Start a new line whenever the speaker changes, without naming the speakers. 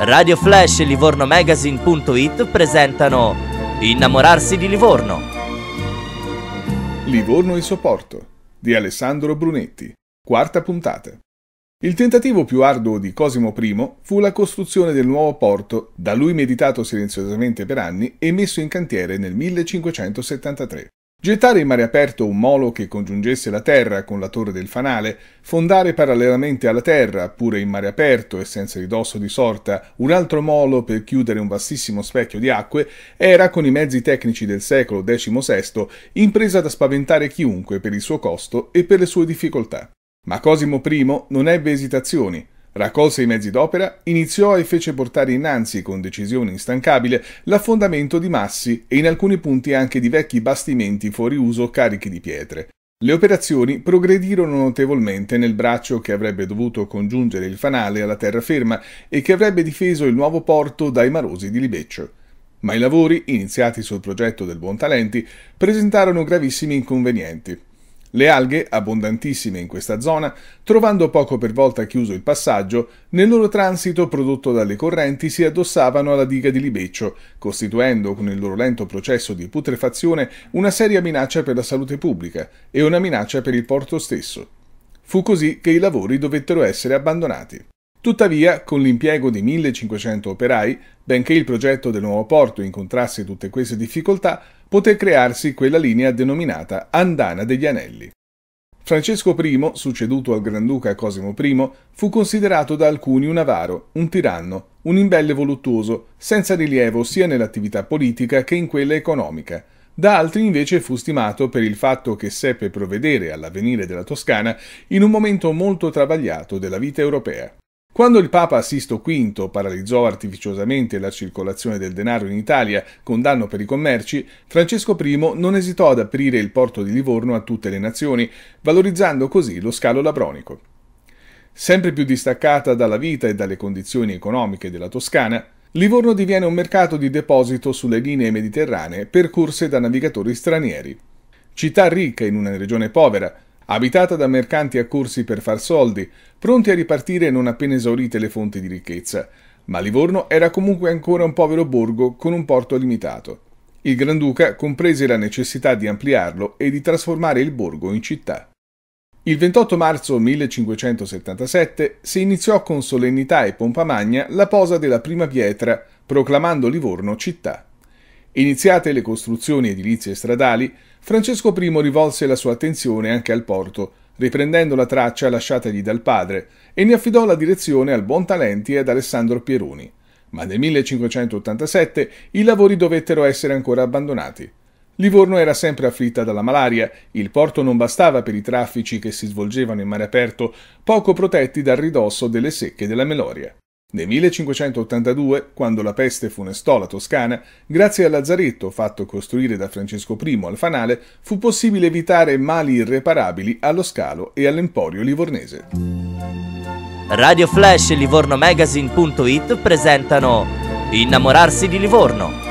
Radio Flash e livornomagazine.it presentano Innamorarsi di Livorno. Livorno e il suo porto di Alessandro Brunetti, quarta puntata. Il tentativo più arduo di Cosimo I fu la costruzione del nuovo porto, da lui meditato silenziosamente per anni e messo in cantiere nel 1573. Gettare in mare aperto un molo che congiungesse la terra con la torre del fanale, fondare parallelamente alla terra, pure in mare aperto e senza ridosso di sorta, un altro molo per chiudere un vastissimo specchio di acque, era, con i mezzi tecnici del secolo XVI, impresa da spaventare chiunque per il suo costo e per le sue difficoltà. Ma Cosimo I non ebbe esitazioni. Raccolse i mezzi d'opera, iniziò e fece portare innanzi con decisione instancabile l'affondamento di massi e in alcuni punti anche di vecchi bastimenti fuori uso carichi di pietre. Le operazioni progredirono notevolmente nel braccio che avrebbe dovuto congiungere il fanale alla terraferma e che avrebbe difeso il nuovo porto dai marosi di Libeccio. Ma i lavori, iniziati sul progetto del Buontalenti, presentarono gravissimi inconvenienti. Le alghe, abbondantissime in questa zona, trovando poco per volta chiuso il passaggio, nel loro transito prodotto dalle correnti si addossavano alla diga di Libeccio, costituendo con il loro lento processo di putrefazione una seria minaccia per la salute pubblica e una minaccia per il porto stesso. Fu così che i lavori dovettero essere abbandonati. Tuttavia, con l'impiego di 1500 operai, benché il progetto del nuovo porto incontrasse tutte queste difficoltà, poté crearsi quella linea denominata Andana degli Anelli. Francesco I, succeduto al Granduca Cosimo I, fu considerato da alcuni un avaro, un tiranno, un imbelle voluttuoso, senza rilievo sia nell'attività politica che in quella economica. Da altri invece fu stimato per il fatto che seppe provvedere all'avvenire della Toscana in un momento molto travagliato della vita europea. Quando il Papa Sisto V paralizzò artificiosamente la circolazione del denaro in Italia con danno per i commerci, Francesco I non esitò ad aprire il porto di Livorno a tutte le nazioni, valorizzando così lo scalo labronico. Sempre più distaccata dalla vita e dalle condizioni economiche della Toscana, Livorno diviene un mercato di deposito sulle linee mediterranee percorse da navigatori stranieri. Città ricca in una regione povera, abitata da mercanti accorsi per far soldi, pronti a ripartire non appena esaurite le fonti di ricchezza. Ma Livorno era comunque ancora un povero borgo con un porto limitato. Il Granduca comprese la necessità di ampliarlo e di trasformare il borgo in città. Il 28 marzo 1577 si iniziò con solennità e pompa magna la posa della prima pietra, proclamando Livorno città. Iniziate le costruzioni edilizie stradali, Francesco I rivolse la sua attenzione anche al porto, riprendendo la traccia lasciatagli dal padre, e ne affidò la direzione al Buontalenti e ad Alessandro Pieroni. Ma nel 1587 i lavori dovettero essere ancora abbandonati. Livorno era sempre afflitta dalla malaria, il porto non bastava per i traffici che si svolgevano in mare aperto, poco protetti dal ridosso delle secche della Meloria. Nel 1582, quando la peste funestò la Toscana, grazie al lazzaretto fatto costruire da Francesco I al Fanale, fu possibile evitare mali irreparabili allo scalo e all'emporio livornese. Radio Flash e Livorno Magazine.it presentano Innamorarsi di Livorno